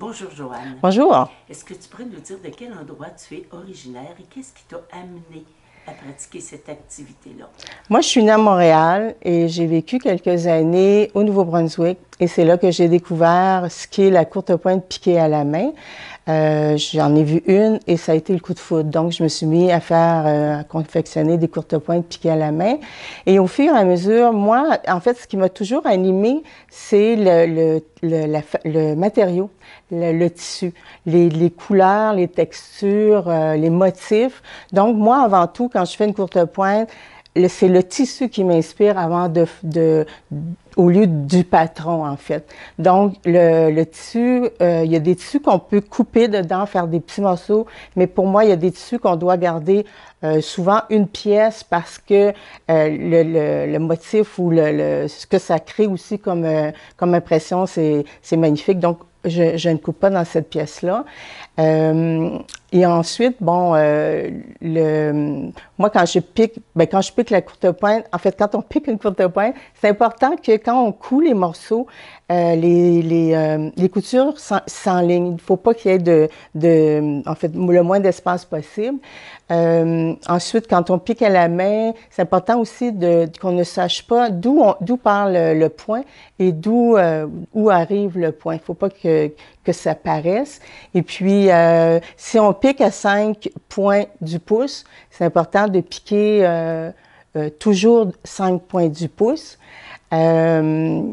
Bonjour Joanne. Bonjour. Est-ce que tu pourrais nous dire de quel endroit tu es originaire et qu'est-ce qui t'a amené à pratiquer cette activité-là? Moi, je suis née à Montréal et j'ai vécu quelques années au Nouveau-Brunswick et c'est là que j'ai découvert ce qu'est la courte pointe piquée à la main. Euh, J'en ai vu une et ça a été le coup de foudre. Donc, je me suis mis à faire, euh, à confectionner des courtes pointes piquées à la main. Et au fur et à mesure, moi, en fait, ce qui m'a toujours animée, c'est le, le, le, matériau, le, tissu, les, les, couleurs, les textures, euh, les motifs. Donc, moi, avant tout, quand je fais une courte pointe, c'est le tissu qui m'inspire avant de, au lieu du patron, en fait. Donc, le, tissu, euh, il y a des tissus qu'on peut couper dedans, faire des petits morceaux, mais pour moi, il y a des tissus qu'on doit garder euh, souvent une pièce parce que euh, le, motif ou le, ce que ça crée aussi comme, comme impression, c'est magnifique. Donc, je, ne coupe pas dans cette pièce-là. Euh, et ensuite, bon, euh, le, moi, quand je pique, ben, quand je pique la courte pointe, en fait, quand on pique une courte pointe, c'est important que quand on coud les morceaux, euh, les, les, les, coutures s'enlignent. Il ne faut pas qu'il y ait de, de, en fait, le moins d'espace possible. ensuite, quand on pique à la main, c'est important aussi de, qu'on ne sache pas d'où d'où part le, point et d'où où arrive le point. Il faut pas que que, ça paraisse. Et puis, euh, si on pique à 5 points du pouce, c'est important de piquer euh, euh, toujours 5 points du pouce. maintenant,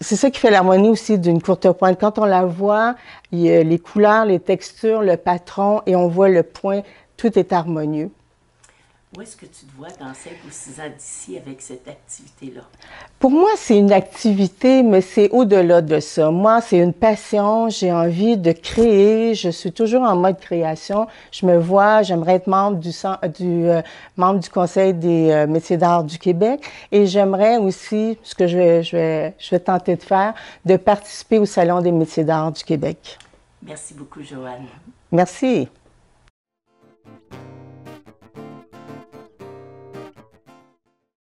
c'est ça qui fait l'harmonie aussi d'une courte pointe. Quand on la voit, les couleurs, les textures, le patron, et on voit le point, tout est harmonieux. Où est-ce que tu te vois dans 5 ou 6 ans d'ici avec cette activité-là? Pour moi, c'est une activité, mais c'est au-delà de ça. Moi, c'est une passion. J'ai envie de créer. Je suis toujours en mode création. Je me vois, j'aimerais être membre du, du euh, membre du Conseil des euh, métiers d'art du Québec. Et j'aimerais aussi, ce que je je, vais, je vais tenter de faire, de participer au Salon des métiers d'art du Québec. Merci beaucoup, Joanne. Merci.